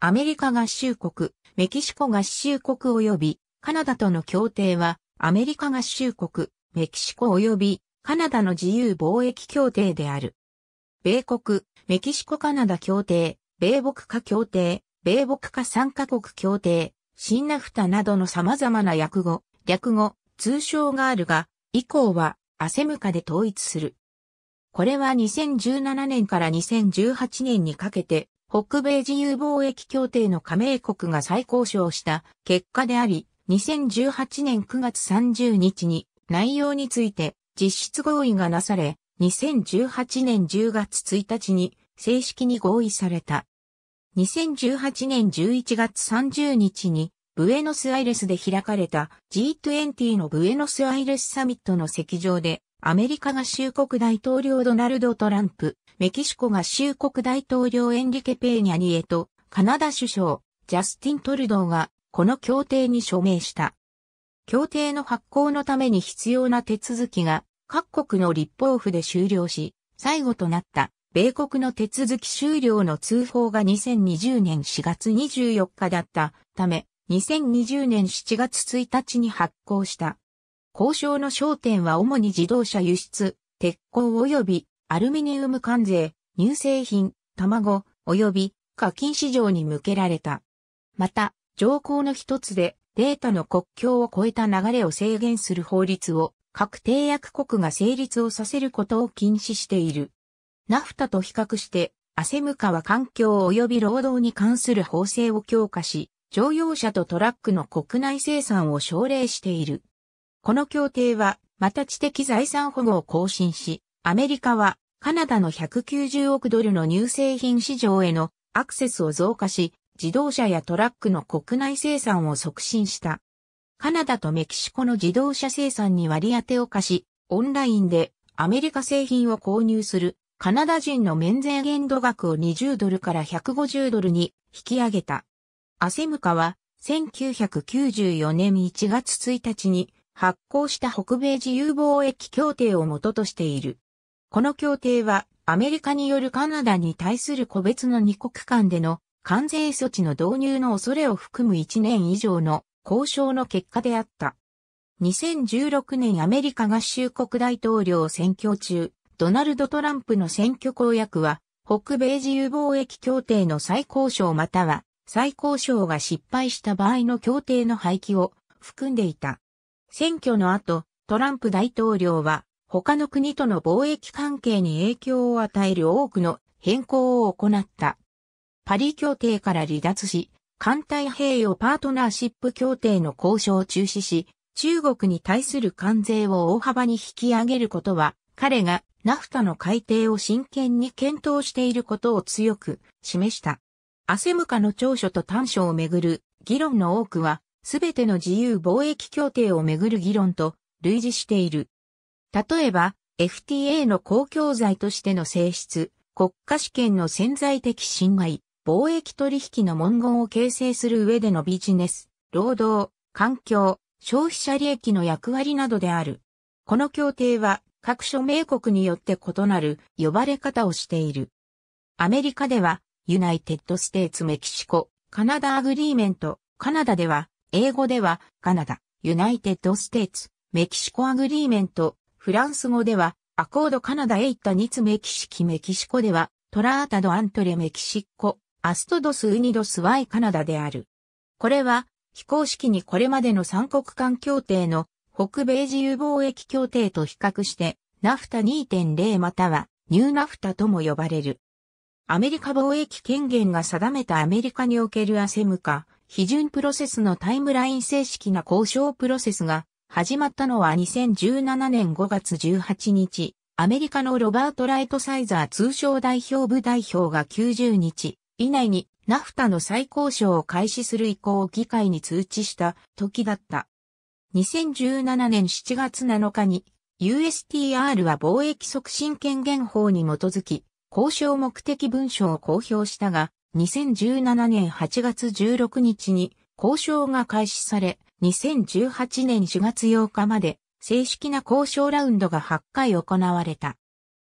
アメリカ合衆国、メキシコ合衆国及びカナダとの協定は、アメリカ合衆国、メキシコ及びカナダの自由貿易協定である。米国、メキシコカナダ協定、米国化協定、米国化参加国協定、新ナフタなどの様々な訳語、略語、通称があるが、以降はアセムカで統一する。これは2017年から2018年にかけて北米自由貿易協定の加盟国が再交渉した結果であり、2018年9月30日に内容について実質合意がなされ、2018年10月1日に正式に合意された。2018年11月30日にブエノスアイレスで開かれた G20 のブエノスアイレスサミットの席上でアメリカ合衆国大統領ドナルド・トランプ、メキシコ合衆国大統領エンリケ・ペーニャニエと、カナダ首相、ジャスティン・トルドーが、この協定に署名した。協定の発行のために必要な手続きが、各国の立法府で終了し、最後となった、米国の手続き終了の通報が2020年4月24日だったため、2020年7月1日に発行した。交渉の焦点は主に自動車輸出、鉄鋼及びアルミニウム関税、乳製品、卵、及び課金市場に向けられた。また、条項の一つで、データの国境を越えた流れを制限する法律を、各締約国が成立をさせることを禁止している。ナフタと比較して、アセムカは環境及び労働に関する法制を強化し、乗用車とトラックの国内生産を奨励している。この協定は、また知的財産保護を更新し、アメリカはカナダの190億ドルの乳製品市場へのアクセスを増加し、自動車やトラックの国内生産を促進した。カナダとメキシコの自動車生産に割り当てを課し、オンラインでアメリカ製品を購入するカナダ人の免税限度額を20ドルから150ドルに引き上げた。アセムカは1994年1月1日に発行した北米自由貿易協定を元としている。この協定は、アメリカによるカナダに対する個別の2国間での関税措置の導入の恐れを含む1年以上の交渉の結果であった。2016年アメリカ合衆国大統領選挙中、ドナルド・トランプの選挙公約は、北米自由貿易協定の再交渉または再交渉が失敗した場合の協定の廃棄を含んでいた。選挙の後、トランプ大統領は他の国との貿易関係に影響を与える多くの変更を行った。パリ協定から離脱し、艦隊兵用パートナーシップ協定の交渉を中止し、中国に対する関税を大幅に引き上げることは、彼がナフタの改定を真剣に検討していることを強く示した。アセムカの長所と短所をめぐる議論の多くは、すべての自由貿易協定をめぐる議論と類似している。例えば、FTA の公共財としての性質、国家主権の潜在的侵害、貿易取引の文言を形成する上でのビジネス、労働、環境、消費者利益の役割などである。この協定は各諸名国によって異なる呼ばれ方をしている。アメリカでは、ユナイテッド・ステーツ・メキシコ、カナダ・アグリーメント、カナダでは、英語では、カナダ、ユナイテッド・ステーツ、メキシコ・アグリーメントフランス語では、アコードカナダへ行ったニツメキシキメキシコでは、トラータドアントレメキシコ、アストドスウニドスワイカナダである。これは、非公式にこれまでの三国間協定の北米自由貿易協定と比較して、ナフタ2.0またはニューナフタとも呼ばれる。アメリカ貿易権限が定めたアメリカにおけるアセムカ、批准プロセスのタイムライン正式な交渉プロセスが始まったのは2017年5月18日、アメリカのロバート・ライトサイザー通商代表部代表が90日以内にナフタの再交渉を開始する意向を議会に通知した時だった。2017年7月7日に USTR は貿易促進権限法に基づき交渉目的文書を公表したが2017年8月16日に交渉が開始され2018年4月8日まで正式な交渉ラウンドが8回行われた。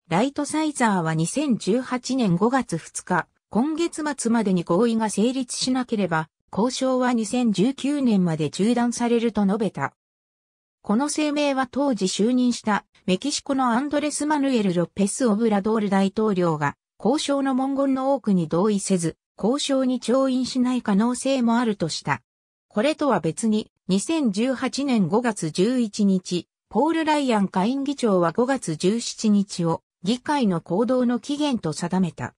ライトサイザーは2018年5月2日、今月末までに合意が成立しなければ、交渉は2019年まで中断されると述べた。この声明は当時就任したメキシコのアンドレス・マヌエル・ロペス・オブラドール大統領が交渉の文言の多くに同意せず、交渉に調印しない可能性もあるとした。これとは別に2018年5月11日、ポール・ライアン下院議長は5月17日を議会の行動の期限と定めた。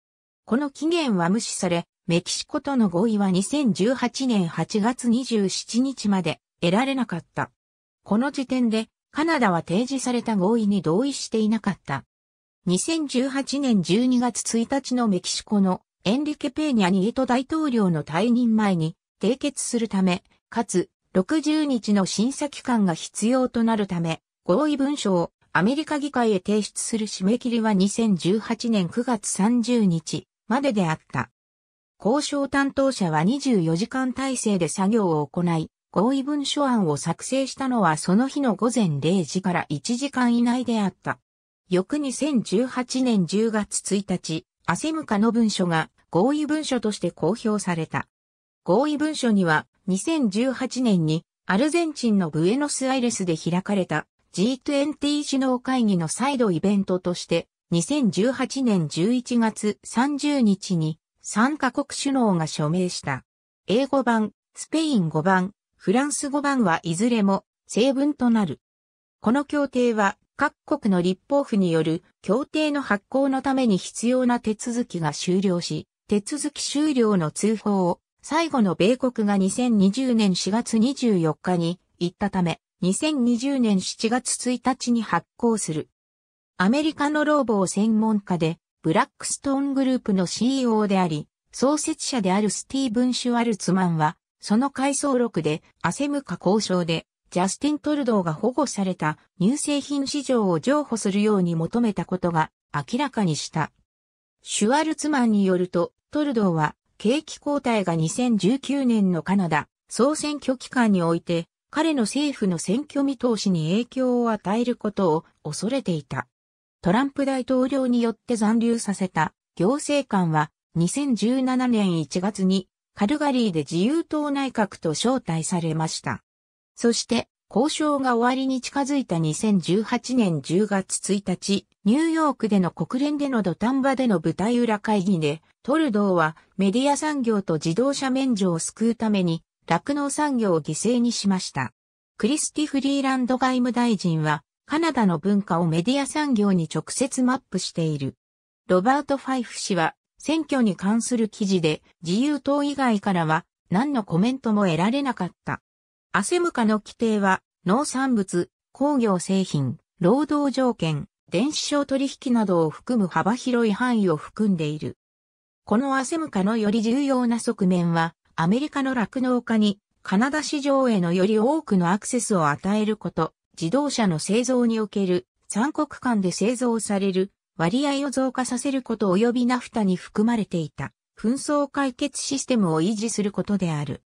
この期限は無視され、メキシコとの合意は2018年8月27日まで得られなかった。この時点でカナダは提示された合意に同意していなかった。2018年12月1日のメキシコのエンリケ・ペーニャ・ニエト大統領の退任前に締結するため、かつ60日の審査期間が必要となるため、合意文書をアメリカ議会へ提出する締め切りは2018年9月30日までであった。交渉担当者は24時間体制で作業を行い、合意文書案を作成したのはその日の午前0時から1時間以内であった。翌2018年10月1日、アセムカの文書が合意文書として公表された。合意文書には2018年にアルゼンチンのブエノスアイレスで開かれた G20 首脳会議の再度イベントとして2018年11月30日に3カ国首脳が署名した。英語版、スペイン語版、フランス語版はいずれも成文となる。この協定は各国の立法府による協定の発行のために必要な手続きが終了し、手続き終了の通報を最後の米国が2020年4月24日に行ったため、2020年7月1日に発行する。アメリカの老母を専門家で、ブラックストーングループの CEO であり、創設者であるスティーブン・シュワルツマンは、その回想録で、アセム化交渉で、ジャスティン・トルドーが保護された乳製品市場を譲歩するように求めたことが明らかにした。シュワルツマンによると、トルドーは景気交代が2019年のカナダ総選挙期間において、彼の政府の選挙見通しに影響を与えることを恐れていた。トランプ大統領によって残留させた行政官は2017年1月にカルガリーで自由党内閣と招待されました。そして交渉が終わりに近づいた2018年10月1日、ニューヨークでの国連での土壇場での舞台裏会議で、トルドーはメディア産業と自動車免除を救うために、酪農産業を犠牲にしました。クリスティ・フリーランド外務大臣は、カナダの文化をメディア産業に直接マップしている。ロバート・ファイフ氏は、選挙に関する記事で、自由党以外からは、何のコメントも得られなかった。アセムカの規定は、農産物、工業製品、労働条件、電子商取引などを含む幅広い範囲を含んでいる。このアセムカのより重要な側面は、アメリカの酪農家にカナダ市場へのより多くのアクセスを与えること、自動車の製造における三国間で製造される割合を増加させること及びナフタに含まれていた紛争解決システムを維持することである。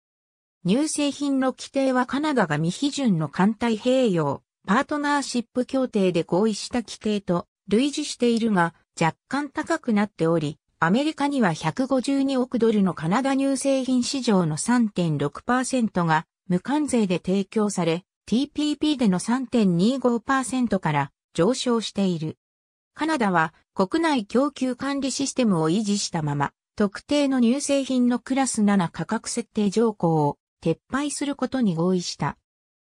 乳製品の規定はカナダが未批准の艦隊併用、パートナーシップ協定で合意した規定と類似しているが、若干高くなっており、アメリカには152億ドルのカナダ乳製品市場の3.6%が無関税で提供され、TPP での3.25%から上昇している。カナダは国内供給管理システムを維持したまま、特定の乳製品のクラス7価格設定条項を撤廃することに合意した。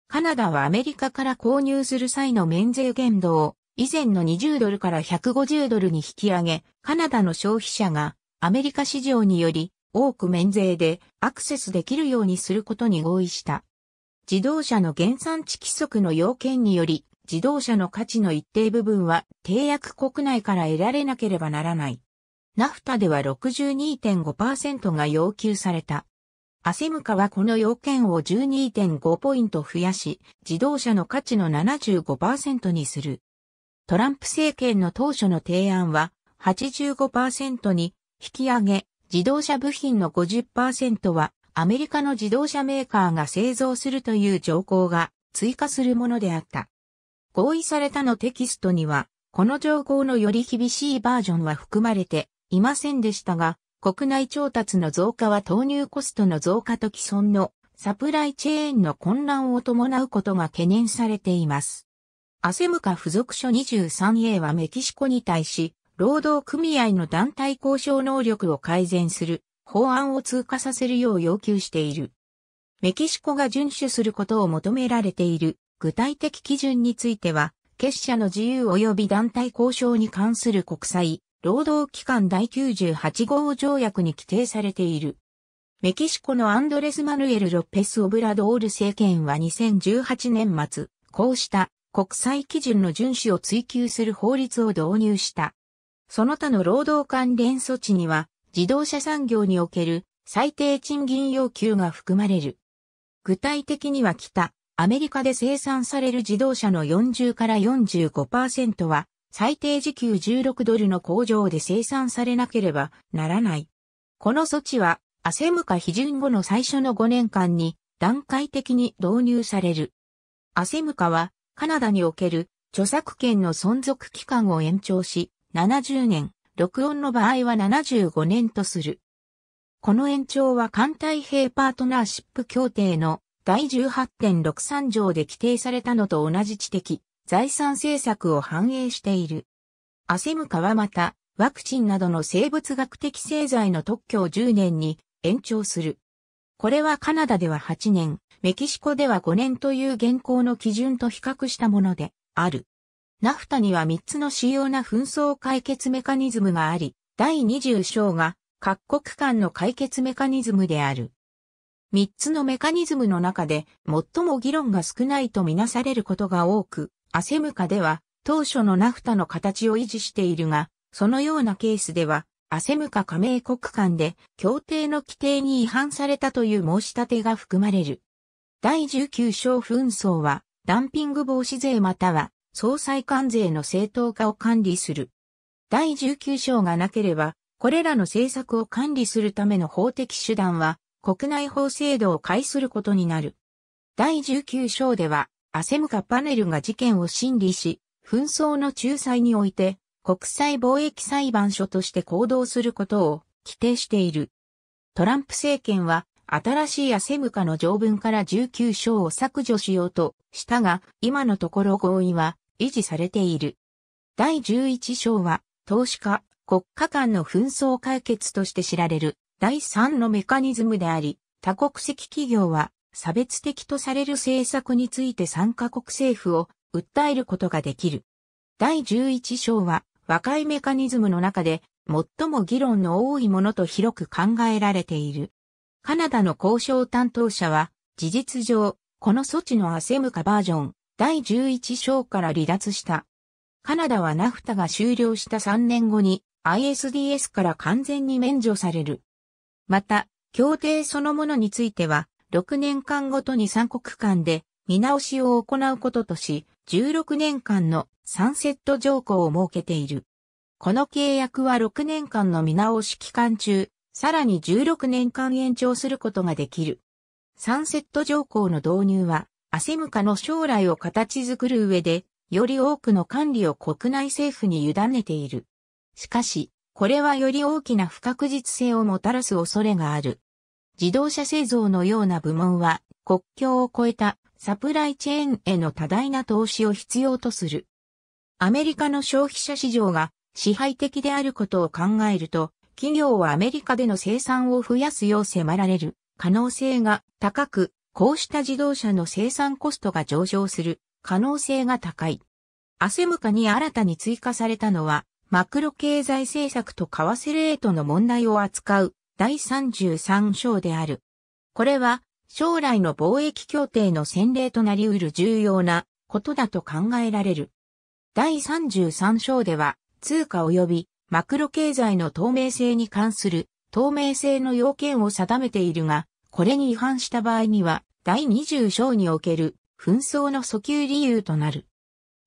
カナダはアメリカから購入する際の免税限度を以前の20ドルから150ドルに引き上げ、カナダの消費者がアメリカ市場により多く免税でアクセスできるようにすることに合意した。自動車の原産地規則の要件により、自動車の価値の一定部分は締約国内から得られなければならない。ナフタでは62.5%が要求された。アセムカはこの要件を12.5ポイント増やし、自動車の価値の75%にする。トランプ政権の当初の提案は85%に引き上げ、自動車部品の50%はアメリカの自動車メーカーが製造するという条項が追加するものであった。合意されたのテキストには、この条項のより厳しいバージョンは含まれていませんでしたが、国内調達の増加は投入コストの増加と既存のサプライチェーンの混乱を伴うことが懸念されています。アセムカ付属書 23A はメキシコに対し、労働組合の団体交渉能力を改善する法案を通過させるよう要求している。メキシコが遵守することを求められている具体的基準については、結社の自由及び団体交渉に関する国際労働機関第98号条約に規定されている。メキシコのアンドレス・マヌエル・ロペス・オブラドール政権は2018年末、こうした国際基準の遵守を追求する法律を導入した。その他の労働関連措置には、自動車産業における最低賃金要求が含まれる。具体的には北、アメリカで生産される自動車の40から45%は、最低時給16ドルの工場で生産されなければならない。この措置は、アセムカ批准後の最初の5年間に段階的に導入される。アセムカは、カナダにおける著作権の存続期間を延長し、70年、録音の場合は75年とする。この延長は艦隊平パートナーシップ協定の第18.63条で規定されたのと同じ知的、財産政策を反映している。アセムカはまた、ワクチンなどの生物学的製剤の特許を10年に延長する。これはカナダでは8年、メキシコでは5年という現行の基準と比較したものである。ナフタには3つの主要な紛争解決メカニズムがあり、第20章が各国間の解決メカニズムである。3つのメカニズムの中で最も議論が少ないとみなされることが多く、アセムカでは当初のナフタの形を維持しているが、そのようなケースでは、アセムカ加盟国間で協定の規定に違反されたという申し立てが含まれる。第19章紛争は、ダンピング防止税または、総裁関税の正当化を管理する。第19章がなければ、これらの政策を管理するための法的手段は、国内法制度を介することになる。第19章では、アセムカパネルが事件を審理し、紛争の仲裁において、国際貿易裁判所として行動することを規定している。トランプ政権は、新しいアセムカの条文から19章を削除しようとしたが、今のところ合意は維持されている。第11章は、投資家、国家間の紛争解決として知られる第3のメカニズムであり、多国籍企業は差別的とされる政策について参加国政府を訴えることができる。第11章は和解メカニズムの中で最も議論の多いものと広く考えられている。カナダの交渉担当者は事実上この措置のアセムカバージョン第11章から離脱した。カナダはナフタが終了した3年後に ISDS から完全に免除される。また、協定そのものについては、6年間ごとに3国間で見直しを行うこととし、16年間のサンセット条項を設けている。この契約は6年間の見直し期間中、さらに16年間延長することができる。サンセット条項の導入は、アセムカの将来を形作る上で、より多くの管理を国内政府に委ねている。しかし、これはより大きな不確実性をもたらす恐れがある。自動車製造のような部門は国境を越えたサプライチェーンへの多大な投資を必要とする。アメリカの消費者市場が支配的であることを考えると、企業はアメリカでの生産を増やすよう迫られる可能性が高く、こうした自動車の生産コストが上昇する可能性が高い。アセムカに新たに追加されたのは、マクロ経済政策と為替レートの問題を扱う第33章である。これは将来の貿易協定の先例となり得る重要なことだと考えられる。第33章では通貨及びマクロ経済の透明性に関する透明性の要件を定めているが、これに違反した場合には第20章における紛争の訴求理由となる。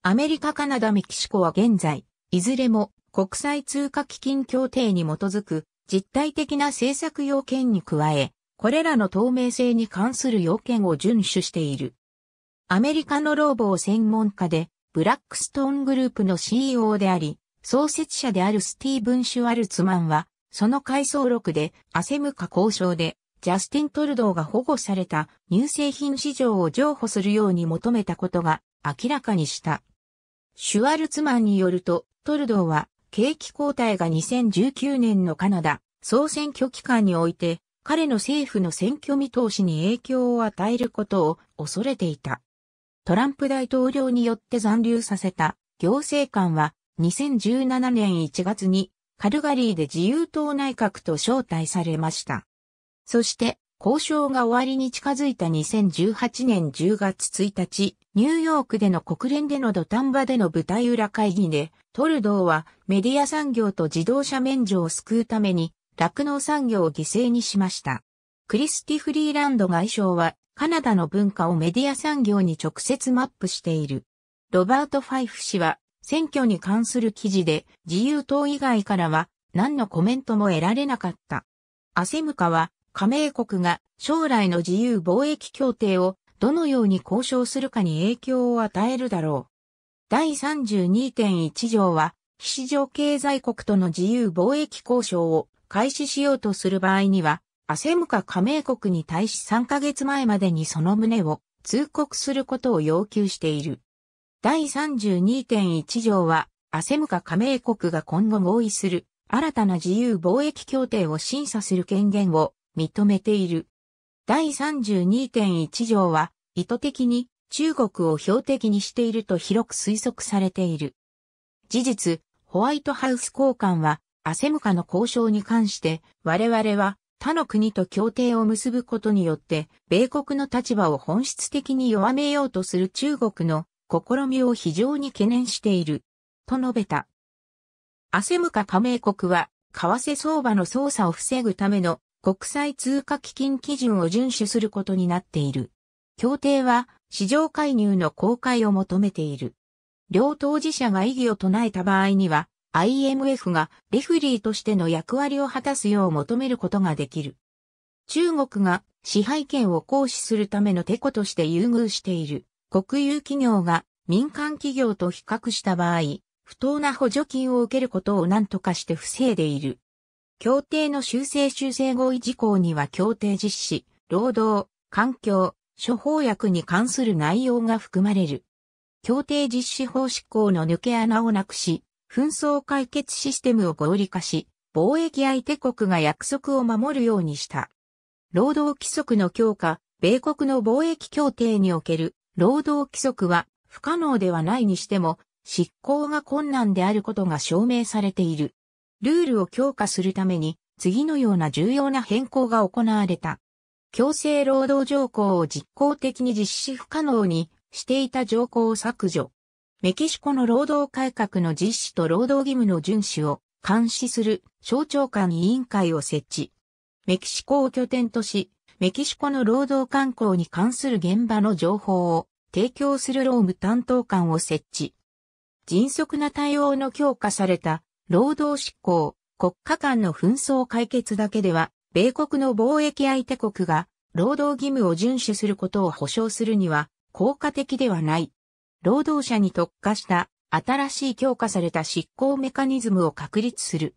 アメリカ、カナダ、メキシコは現在、いずれも国際通貨基金協定に基づく実体的な政策要件に加え、これらの透明性に関する要件を遵守している。アメリカの老ー専門家で、ブラックストーングループの CEO であり、創設者であるスティーブン・シュワルツマンは、その回想録で、アセムカ交渉で、ジャスティン・トルドーが保護された乳製品市場を譲歩するように求めたことが明らかにした。シュワルツマンによると、トルドーは景気交代が2019年のカナダ総選挙期間において、彼の政府の選挙見通しに影響を与えることを恐れていた。トランプ大統領によって残留させた行政官は2017年1月にカルガリーで自由党内閣と招待されました。そして交渉が終わりに近づいた2018年10月1日、ニューヨークでの国連での土壇場での舞台裏会議で、トルドーはメディア産業と自動車免除を救うために、酪農産業を犠牲にしました。クリスティ・フリーランド外相は、カナダの文化をメディア産業に直接マップしている。ロバート・ファイフ氏は、選挙に関する記事で、自由党以外からは、何のコメントも得られなかった。アセムカは、加盟国が将来の自由貿易協定をどのように交渉するかに影響を与えるだろう。第32.1条は、非市場経済国との自由貿易交渉を開始しようとする場合には、アセムカ加盟国に対し3ヶ月前までにその旨を通告することを要求している。第32.1条は、アセムカ加盟国が今後合意する新たな自由貿易協定を審査する権限を認めている。第32.1条は意図的に中国を標的にしていると広く推測されている。事実、ホワイトハウス交換はアセムカの交渉に関して我々は他の国と協定を結ぶことによって米国の立場を本質的に弱めようとする中国の試みを非常に懸念している。と述べた。アセムカ加盟国は為替相場の操作を防ぐための国際通貨基金基準を遵守することになっている。協定は市場介入の公開を求めている。両当事者が異議を唱えた場合には、IMF がレフリーとしての役割を果たすよう求めることができる。中国が支配権を行使するためのテコとして優遇している国有企業が民間企業と比較した場合、不当な補助金を受けることを何とかして防いでいる。協定の修正修正合意事項には協定実施、労働、環境、処方薬に関する内容が含まれる。協定実施法執行の抜け穴をなくし、紛争解決システムを合理化し、貿易相手国が約束を守るようにした。労働規則の強化、米国の貿易協定における労働規則は不可能ではないにしても、執行が困難であることが証明されている。ルールを強化するために、次のような重要な変更が行われた。強制労働条項を実効的に実施不可能にしていた条項を削除。メキシコの労働改革の実施と労働義務の遵守を監視する省庁間委員会を設置。メキシコを拠点とし、メキシコの労働慣行に関する現場の情報を提供する労務担当官を設置。迅速な対応の強化された労働執行、国家間の紛争解決だけでは、米国の貿易相手国が労働義務を遵守することを保障するには効果的ではない。労働者に特化した新しい強化された執行メカニズムを確立する。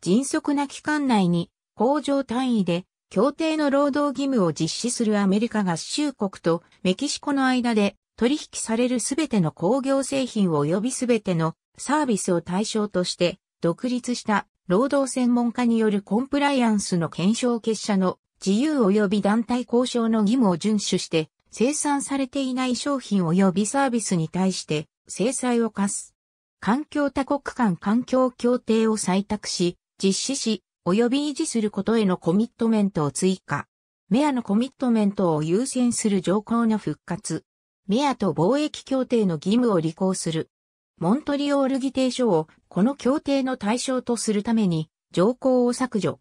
迅速な期間内に工場単位で協定の労働義務を実施するアメリカ合衆国とメキシコの間で取引されるすべての工業製品及びすべてのサービスを対象として独立した労働専門家によるコンプライアンスの検証結社の自由及び団体交渉の義務を遵守して生産されていない商品及びサービスに対して制裁を課す。環境多国間環境協定を採択し、実施し、及び維持することへのコミットメントを追加。メアのコミットメントを優先する条項の復活。メアと貿易協定の義務を履行する。モントリオール議定書をこの協定の対象とするために条項を削除。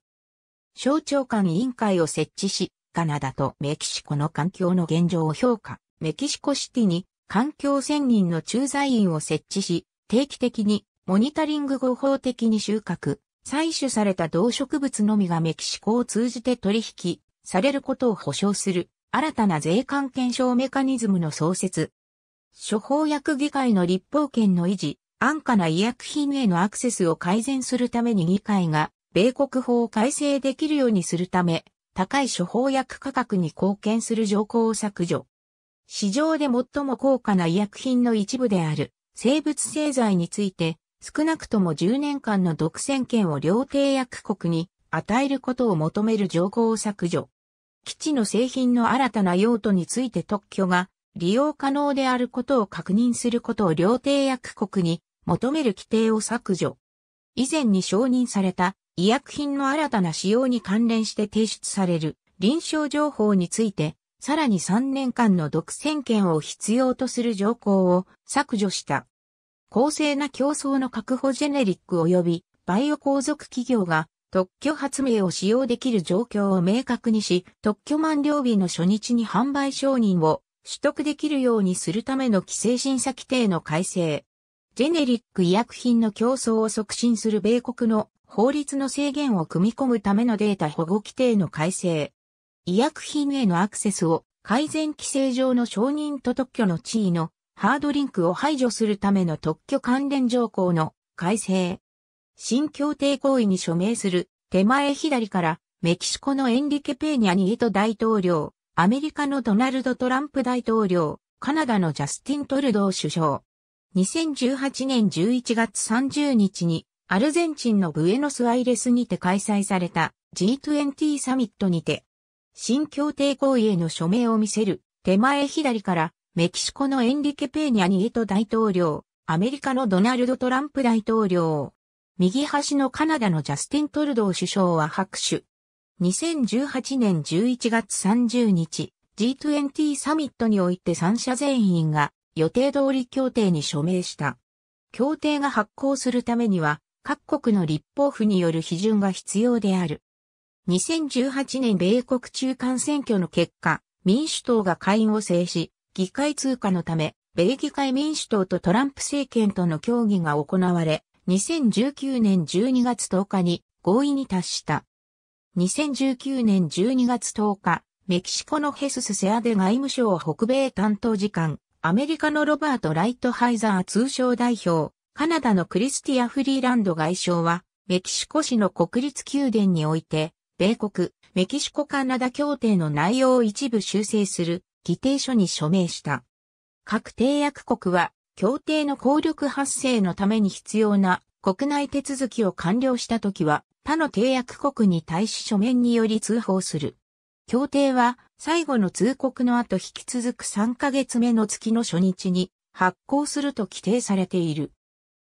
省庁間委員会を設置し、カナダとメキシコの環境の現状を評価。メキシコシティに環境専任の駐在員を設置し、定期的にモニタリング合法的に収穫、採取された動植物のみがメキシコを通じて取引されることを保障する新たな税関検証メカニズムの創設、処方薬議会の立法権の維持、安価な医薬品へのアクセスを改善するために議会が、米国法を改正できるようにするため、高い処方薬価格に貢献する条項を削除。市場で最も高価な医薬品の一部である生物製剤について少なくとも10年間の独占権を両定薬国に与えることを求める条項を削除。基地の製品の新たな用途について特許が利用可能であることを確認することを両定約国に求める規定を削除。以前に承認された医薬品の新たな使用に関連して提出される臨床情報について、さらに3年間の独占権を必要とする条項を削除した。公正な競争の確保ジェネリック及びバイオ皇族企業が特許発明を使用できる状況を明確にし、特許満了日の初日に販売承認を取得できるようにするための規制審査規定の改正。ジェネリック医薬品の競争を促進する米国の法律の制限を組み込むためのデータ保護規定の改正。医薬品へのアクセスを改善規制上の承認と特許の地位のハードリンクを排除するための特許関連条項の改正。新協定行為に署名する手前左からメキシコのエンリケ・ペーニャニエト大統領、アメリカのドナルド・トランプ大統領、カナダのジャスティン・トルドー首相。2018年11月30日に、アルゼンチンのブエノスアイレスにて開催された G20 サミットにて、新協定行為への署名を見せる、手前左から、メキシコのエンリケ・ペーニャ・ニエト大統領、アメリカのドナルド・トランプ大統領、右端のカナダのジャスティン・トルドー首相は拍手。2018年11月30日、G20 サミットにおいて3社全員が予定通り協定に署名した。協定が発行するためには、各国の立法府による批准が必要である。2018年米国中間選挙の結果、民主党が下院を制し、議会通過のため、米議会民主党とトランプ政権との協議が行われ、2019年12月10日に合意に達した。2019年12月10日、メキシコのヘスス・セアデ外務省北米担当次官、アメリカのロバート・ライトハイザー通商代表、カナダのクリスティア・フリーランド外相は、メキシコ市の国立宮殿において、米国、メキシコ・カナダ協定の内容を一部修正する議定書に署名した。各締約国は、協定の効力発生のために必要な国内手続きを完了した時は他の締約国に対し書面により通報する。協定は最後の通告の後引き続く3ヶ月目の月の初日に発行すると規定されている。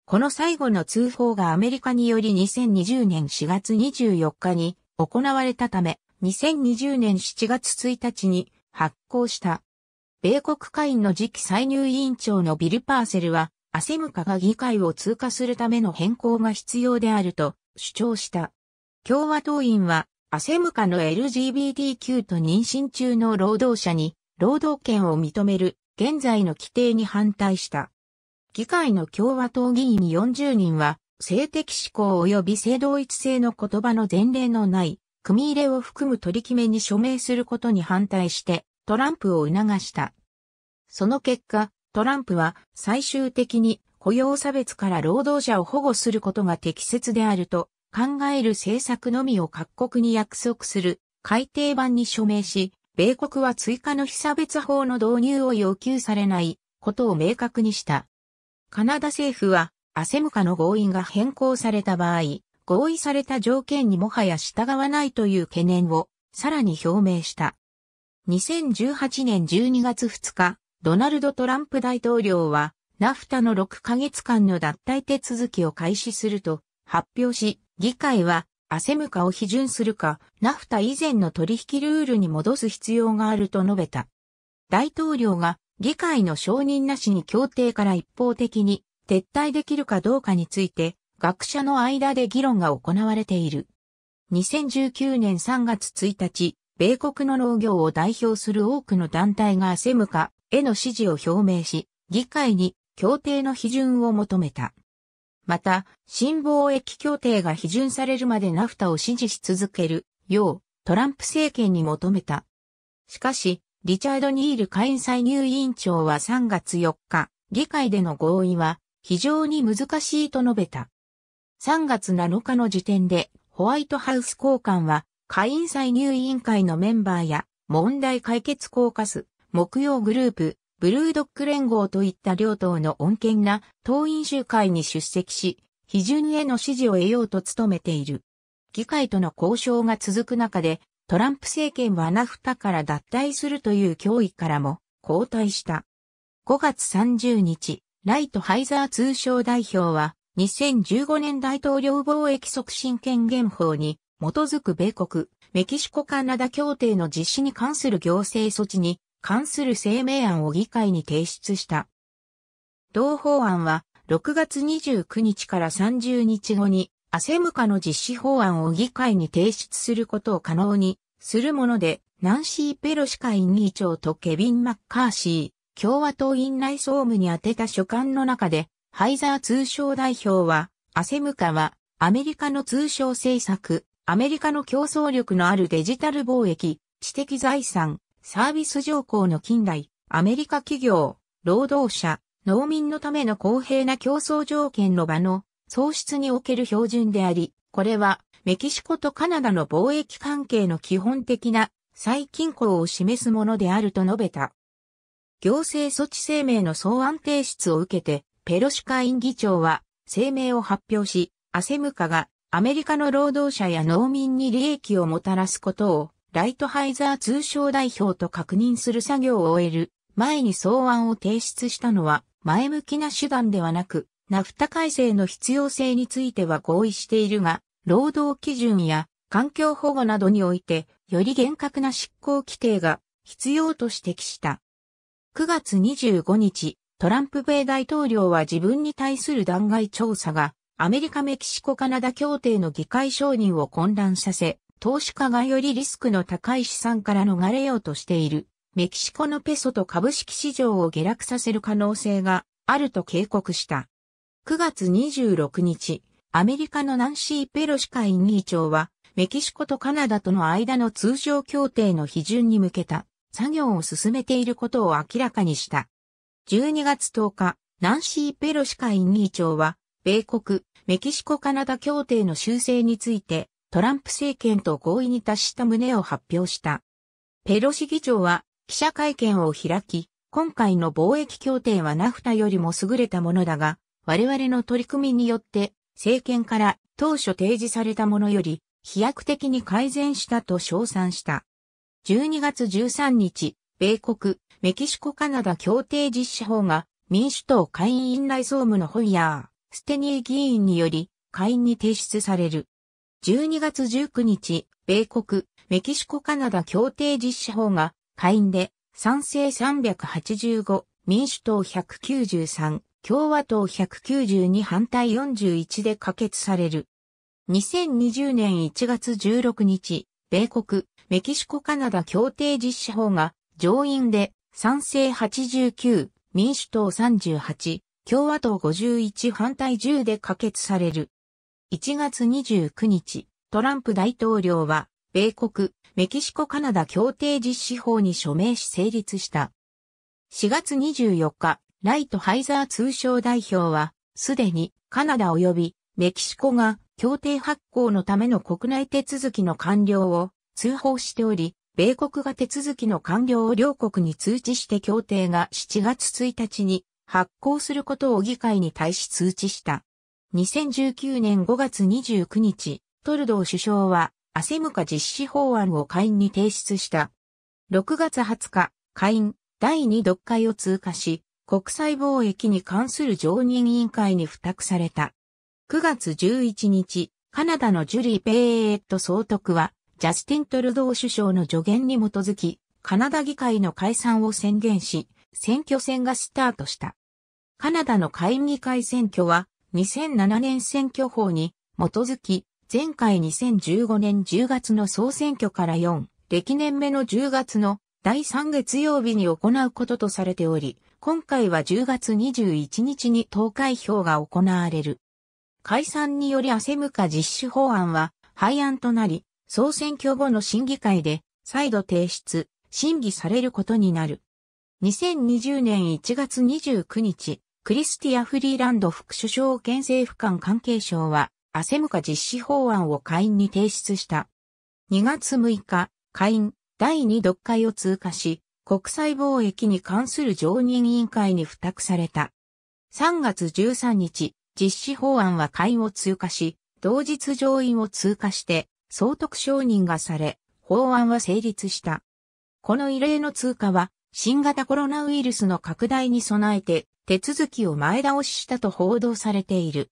この最後の通報がアメリカにより2020年4月24日に行われたため、2020年7月1日に発行した。米国会員の次期歳入委員長のビル・パーセルは、アセムカが議会を通過するための変更が必要であると主張した。共和党員は、アセムカの LGBTQ と妊娠中の労働者に労働権を認める現在の規定に反対した。議会の共和党議員40人は、性的指向及び性同一性の言葉の前例のない、組入れを含む取り決めに署名することに反対して、トランプを促した。その結果、トランプは最終的に雇用差別から労働者を保護することが適切であると考える政策のみを各国に約束する改定版に署名し、米国は追加の被差別法の導入を要求されないことを明確にした。カナダ政府はアセムカの合意が変更された場合、合意された条件にもはや従わないという懸念をさらに表明した。2018年12月2日、ドナルド・トランプ大統領は、ナフタの6ヶ月間の脱退手続きを開始すると発表し、議会はアセム化を批准するか、ナフタ以前の取引ルールに戻す必要があると述べた。大統領が議会の承認なしに協定から一方的に撤退できるかどうかについて、学者の間で議論が行われている。2019年3月1日、米国の農業を代表する多くの団体がアセムカへの支持を表明し、議会に協定の批准を求めた。また、新貿易協定が批准されるまでナフタを支持し続けるようトランプ政権に求めた。しかし、リチャード・ニール下院歳入委員長は3月4日、議会での合意は非常に難しいと述べた。3月7日の時点でホワイトハウス交換は下院歳入委員会のメンバーや問題解決コーカス、木曜グループ、ブルードック連合といった両党の穏健な党員集会に出席し、批准への支持を得ようと努めている。議会との交渉が続く中で、トランプ政権はナフタから脱退するという脅威からも後退した。5月30日、ライトハイザー通商代表は、2015年大統領貿易促進権限法に基づく米国、メキシコカナダ協定の実施に関する行政措置に関する声明案を議会に提出した。同法案は6月29日から30日後にアセムカの実施法案を議会に提出することを可能にするもので、ナンシー・ペロシ下院議長とケビン・マッカーシー、共和党院内総務に宛てた書簡の中で、ハイザー通商代表は、アセムカは、アメリカの通商政策、アメリカの競争力のあるデジタル貿易、知的財産、サービス条項の近代、アメリカ企業、労働者、農民のための公平な競争条件の場の創出における標準であり、これはメキシコとカナダの貿易関係の基本的な最近衡を示すものであると述べた。行政措置声明の草案提出を受けて、ペロシ下院議長は声明を発表し、アセムカがアメリカの労働者や農民に利益をもたらすことをライトハイザー通商代表と確認する作業を終える前に草案を提出したのは前向きな手段ではなく、ナフタ改正の必要性については合意しているが、労働基準や環境保護などにおいて、より厳格な執行規定が必要と指摘した。9月25日、トランプ米大統領は自分に対する弾劾調査が、アメリカ・メキシコ・カナダ協定の議会承認を混乱させ、投資家がよりリスクの高い資産から逃れようとしている、メキシコのペソと株式市場を下落させる可能性があると警告した。9月26日、アメリカのナンシー・ペロシ会院議長は、メキシコとカナダとの間の通常協定の批准に向けた作業を進めていることを明らかにした。12月10日、ナンシー・ペロシ会院議長は、米国、メキシコ・カナダ協定の修正について、トランプ政権と合意に達した旨を発表した。ペロシ議長は記者会見を開き、今回の貿易協定はナフタよりも優れたものだが、我々の取り組みによって政権から当初提示されたものより飛躍的に改善したと称賛した。12月13日、米国、メキシコカナダ協定実施法が民主党下院院内総務のホイヤー、ステニー議員により会員に提出される。12月19日、米国、メキシコカナダ協定実施法が下院で賛成385、民主党193、共和党192反対41で可決される。2020年1月16日、米国、メキシコカナダ協定実施法が上院で賛成89、民主党38、共和党51反対10で可決される。1月29日、トランプ大統領は、米国、メキシコカナダ協定実施法に署名し成立した。4月24日、ライトハイザー通商代表は、すでにカナダ及びメキシコが協定発行のための国内手続きの完了を通報しており、米国が手続きの完了を両国に通知して協定が7月1日に発行することを議会に対し通知した。2019年5月29日、トルドー首相は、アセムカ実施法案を会員に提出した。6月20日、会員第2読会を通過し、国際貿易に関する常任委員会に付託された。9月11日、カナダのジュリー・ペーエット総督は、ジャスティン・トルドー首相の助言に基づき、カナダ議会の解散を宣言し、選挙戦がスタートした。カナダの会議会選挙は、2007年選挙法に基づき、前回2015年10月の総選挙から4、歴年目の10月の第3月曜日に行うこととされており、今回は10月21日に投開票が行われる。解散によりアセムカ実施法案は廃案となり、総選挙後の審議会で再度提出、審議されることになる。2020年1月29日、クリスティア・フリーランド副首相兼政府間関係省は、アセムカ実施法案を会員に提出した。2月6日、会員第2読会を通過し、国際貿易に関する常任委員会に付託された。3月13日、実施法案は会員を通過し、同日上院を通過して、総督承認がされ、法案は成立した。この異例の通過は、新型コロナウイルスの拡大に備えて手続きを前倒ししたと報道されている。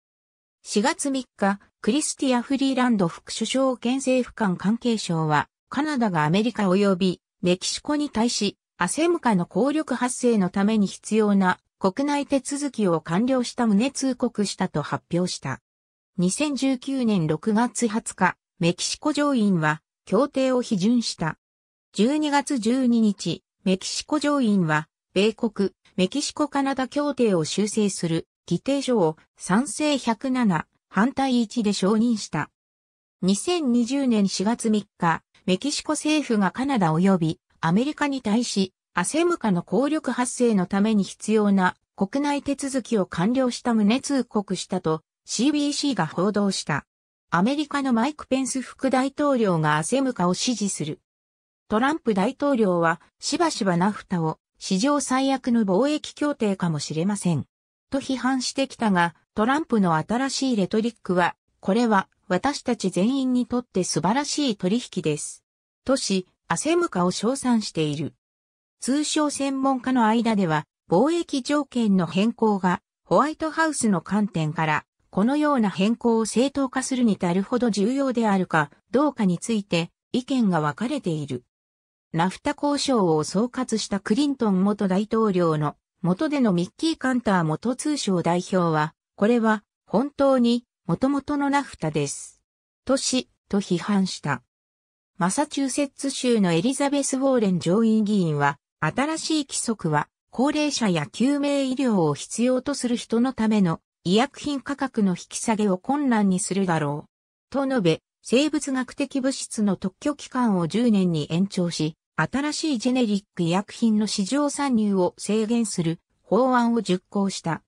4月3日、クリスティア・フリーランド副首相兼政府官関係省は、カナダがアメリカ及びメキシコに対し、アセムカの効力発生のために必要な国内手続きを完了した旨通告したと発表した。2019年6月20日、メキシコ上院は協定を批准した。12月12日、メキシコ上院は米国、メキシコカナダ協定を修正する議定書を賛成107、反対1で承認した。2020年4月3日、メキシコ政府がカナダ及びアメリカに対し、アセムカの効力発生のために必要な国内手続きを完了した旨通告したと CBC が報道した。アメリカのマイク・ペンス副大統領がアセムカを支持する。トランプ大統領はしばしばナフタを史上最悪の貿易協定かもしれません。と批判してきたが、トランプの新しいレトリックは、これは私たち全員にとって素晴らしい取引です。とし、アセムカを称賛している。通称専門家の間では、貿易条件の変更が、ホワイトハウスの観点から、このような変更を正当化するに足るほど重要であるかどうかについて意見が分かれている。ナフタ交渉を総括したクリントン元大統領の元でのミッキー・カンター元通商代表は、これは本当に元々のナフタです。都市と批判した。マサチューセッツ州のエリザベス・ウォーレン上院議員は、新しい規則は、高齢者や救命医療を必要とする人のための医薬品価格の引き下げを困難にするだろう。と述べ、生物学的物質の特許期間を10年に延長し、新しいジェネリック医薬品の市場参入を制限する法案を熟行した。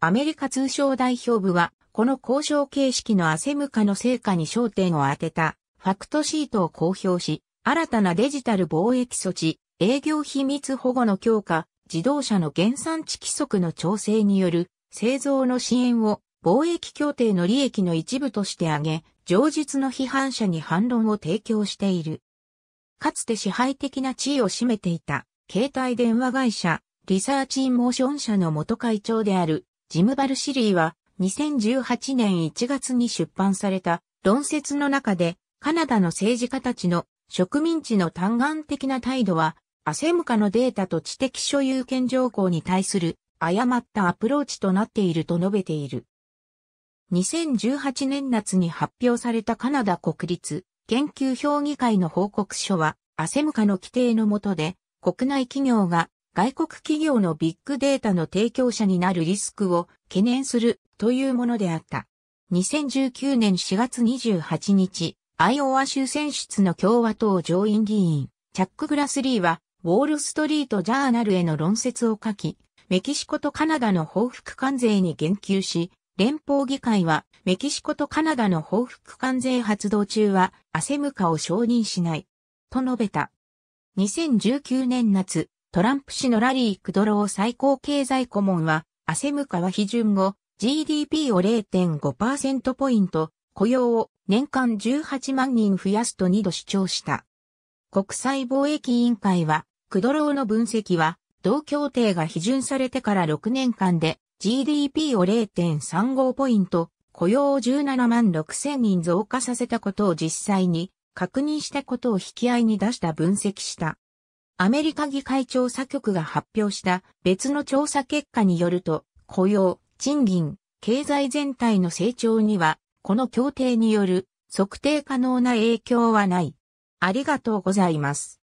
アメリカ通商代表部は、この交渉形式のアセム化の成果に焦点を当てたファクトシートを公表し、新たなデジタル貿易措置、営業秘密保護の強化、自動車の原産地規則の調整による製造の支援を貿易協定の利益の一部として挙げ、上述の批判者に反論を提供している。かつて支配的な地位を占めていた、携帯電話会社、リサーチインモーション社の元会長である、ジム・バルシリーは、2018年1月に出版された論説の中で、カナダの政治家たちの植民地の単眼的な態度は、アセムカのデータと知的所有権条項に対する誤ったアプローチとなっていると述べている。2018年夏に発表されたカナダ国立研究評議会の報告書は、アセムカの規定の下で、国内企業が外国企業のビッグデータの提供者になるリスクを懸念するというものであった。2019年4月28日、アイオワ州選出の共和党上院議員、チャック・グラスリーは、ウォール・ストリート・ジャーナルへの論説を書き、メキシコとカナダの報復関税に言及し、連邦議会は、メキシコとカナダの報復関税発動中は、アセムカを承認しない。と述べた。2019年夏、トランプ氏のラリー・クドロー最高経済顧問は、アセムカは批准後、GDP を0.5%ポイント、雇用を年間18万人増やすと2度主張した。国際貿易委員会は、クドローの分析は、同協定が批准されてから6年間で GDP を0.35ポイント、雇用を17万6千人増加させたことを実際に確認したことを引き合いに出した分析した。アメリカ議会調査局が発表した別の調査結果によると、雇用、賃金、経済全体の成長には、この協定による測定可能な影響はない。ありがとうございます。